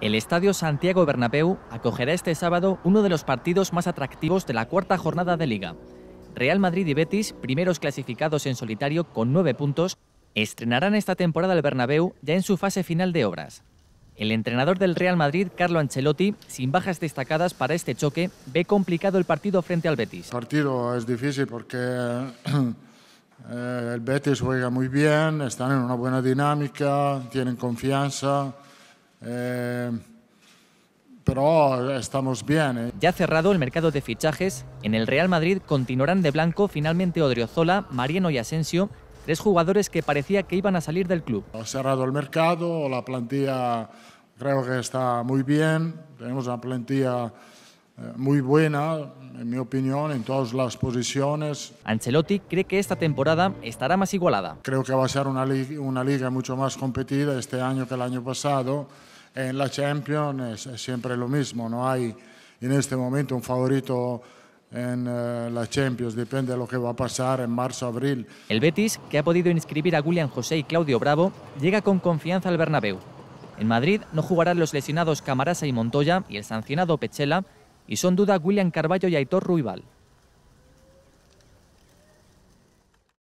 El Estadio Santiago Bernabéu acogerá este sábado uno de los partidos más atractivos de la cuarta jornada de Liga. Real Madrid y Betis, primeros clasificados en solitario con nueve puntos, estrenarán esta temporada el Bernabéu ya en su fase final de obras. El entrenador del Real Madrid, Carlo Ancelotti, sin bajas destacadas para este choque, ve complicado el partido frente al Betis. El partido es difícil porque eh, el Betis juega muy bien, están en una buena dinámica, tienen confianza. Eh, pero oh, estamos bien. Eh. Ya cerrado el mercado de fichajes, en el Real Madrid continuarán de blanco finalmente Odriozola, Mariano y Asensio, tres jugadores que parecía que iban a salir del club. Ha cerrado el mercado, la plantilla creo que está muy bien, tenemos una plantilla eh, muy buena, en mi opinión, en todas las posiciones. Ancelotti cree que esta temporada estará más igualada. Creo que va a ser una, una liga mucho más competida este año que el año pasado. En la Champions es siempre lo mismo, no hay en este momento un favorito en eh, la Champions, depende de lo que va a pasar en marzo, abril. El Betis, que ha podido inscribir a Julian José y Claudio Bravo, llega con confianza al Bernabéu. En Madrid no jugarán los lesionados Camarasa y Montoya y el sancionado Pechela, y son duda William Carballo y Aitor Ruibal.